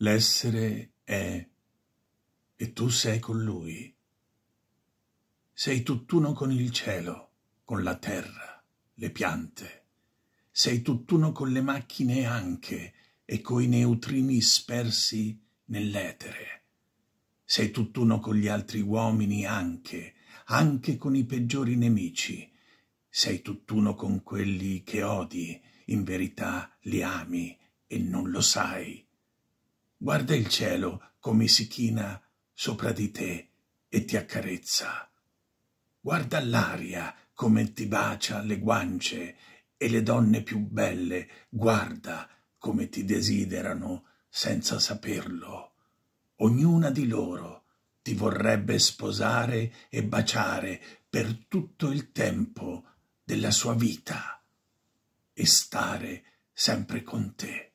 L'essere è e tu sei con lui. Sei tutt'uno con il cielo, con la terra, le piante. Sei tutt'uno con le macchine anche e coi neutrini spersi nell'etere. Sei tutt'uno con gli altri uomini anche, anche con i peggiori nemici. Sei tutt'uno con quelli che odi, in verità li ami e non lo sai Guarda il cielo come si china sopra di te e ti accarezza. Guarda l'aria come ti bacia le guance e le donne più belle, guarda come ti desiderano senza saperlo. Ognuna di loro ti vorrebbe sposare e baciare per tutto il tempo della sua vita e stare sempre con te.